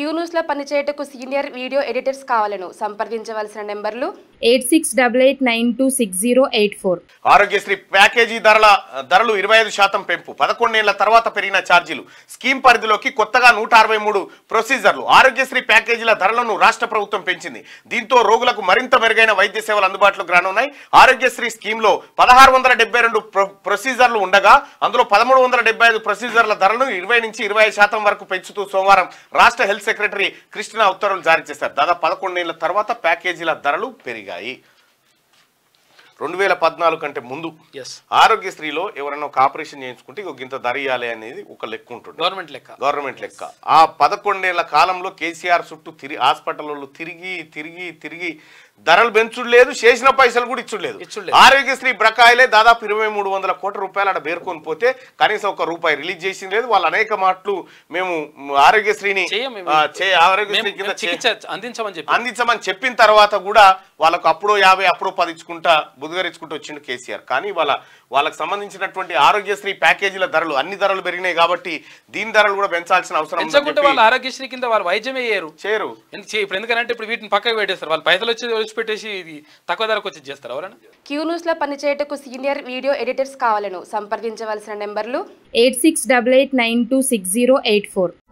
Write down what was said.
లో పనిచేయటకు senior video editors కావాలను సంప్రదించవలసిన నెంబర్లు eight six double eight nine two six zero eight four Aarogyasri package ధరల ధరలు ఇరవై ఐదు శాతం పెంపు పదకొండు నెలల తర్వాత పెరిగిన ఛార్జీలు స్కీమ్ పరిధిలోకి కొత్తగా నూట అరవై మూడు ప్రొసీజర్లు ఆరోగ్యశ్రీ ప్యాకేజీల ధరలను రాష్ట్ర ప్రభుత్వం పెంచింది దీంతో రోగులకు మరింత మెరుగైన వైద్య సేవలు అందుబాటులోకి రానున్నాయి ఆరోగ్యశ్రీ స్కీమ్ లో పదహారు వందల డెబ్బై రెండు ప్రొసీజర్లు ఉండగా అందులో పదమూడు వందల డెబ్బై ఐదు ప్రొసీజర్ల ధరలను ఇరవై నుంచి ఇరవై శాతం వరకు పెంచుతూ సోమవారం రాష్ట్ర హెల్త్ సెక్రటరీ కృష్ణ ఉత్తర్వులు జారీ చేశారు దాదాపు పదకొండేళ్ల తర్వాత ప్యాకేజీల ధరలు పెరిగాయి రెండు వేల పద్నాలుగు కంటే ముందు ఆరోగ్యశ్రీలో ఎవరైనా ఒక ఆపరేషన్ చేయించుకుంటే ఇంత ధర ఇయ్యాలి అనేది ఒక లెక్క ఉంటుంది గవర్నమెంట్ లెక్క గవర్నమెంట్ లెక్క ఆ పదకొండేళ్ల కాలంలో కేసీఆర్ చుట్టూ తిరిగి హాస్పిటల్ తిరిగి తిరిగి తిరిగి ధరలు పెంచుడు లేదు చేసిన పైసలు కూడా ఇచ్చుడు లేదు ఆరోగ్యశ్రీ బ్రకాయలే దాదాపు ఇరవై మూడు వందల కోట్ల రూపాయలు అక్కడ పేర్కొని పోతే కనీసం ఒక రూపాయి రిలీజ్ చేసింది లేదు వాళ్ళు అనేక మాటలు మేము ఆరోగ్యశ్రీని ఆరోగ్యశ్రీ అందించమని చెప్పి అందించమని చెప్పిన తర్వాత కూడా వాళ్ళకు అప్పుడో యాభై అప్పుడో ఇచ్చుకుంటా కుదిగరించుకుంటూ వచ్చిండు కేసీఆర్ కానీ వాళ్ళ వాళ్ళకి సంబంధించినటువంటి ఆరోగ్యశ్రీ ప్యాకేజీల ధరలు అన్ని ధరలు పెరిగినాయి కాబట్టి దీని ధరలు కూడా పెంచాల్సిన అవసరం వాళ్ళు ఆరోగ్యశ్రీ కింద వాళ్ళు వైద్యమే చేయరు చేరు ఇప్పుడు ఎందుకంటే ఇప్పుడు వీటిని పక్కకు పెట్టేస్తారు వాళ్ళు పైసలు వచ్చి వచ్చిపెట్టేసి ఇది తక్కువ ధరకు వచ్చి చేస్తారు ఎవరైనా క్యూ న్యూస్ లో పనిచేయటకు సీనియర్ వీడియో ఎడిటర్స్ కావాలను సంప్రదించవలసిన నెంబర్లు eight six double eight nine two six zero eight four